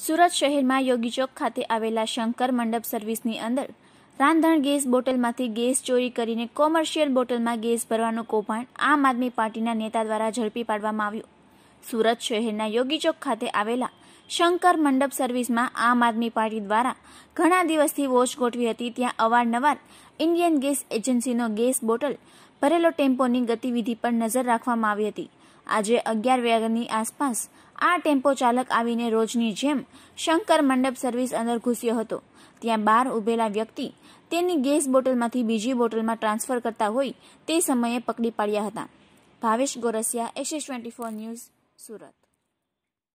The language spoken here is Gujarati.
સુરત શહેરમાં યોગી ચોક ખાતે આવેલા શંકર મંડપ સર્વિસની અંદર રાંધણ ગેસ બોટલમાંથી ગેસ ચોરી કરીને કોમર્શિયલ બોટલમાં ગેસ ભરવાનું કૌભાંડ આમ આદમી પાર્ટીના નેતા દ્વારા ઝડપી પાડવામાં આવ્યું સુરત શહેરના યોગી ચોક ખાતે આવેલા શંકર મંડપ સર્વિસમાં આમ આદમી પાર્ટી દ્વારા ઘણા દિવસથી વોચ ગોઠવી હતી ત્યાં અવારનવાર ઇન્ડિયન ગેસ એજન્સીનો ગેસ બોટલ ભરેલો ટેમ્પોની ગતિવિધિ પર નજર રાખવામાં આવી હતી આજે અગિયાર વાગ્યાની આસપાસ આ ટેમ્પો ચાલક આવીને રોજની જેમ શંકર મંડપ સર્વિસ અંદર ઘૂસ્યો હતો ત્યાં બહાર ઉભેલા વ્યક્તિ તેની ગેસ બોટલમાંથી બીજી બોટલમાં ટ્રાન્સફર કરતા હોય તે સમયે પકડી પાડ્યા હતા Bhavesh Gorasiya SS twenty four news Surat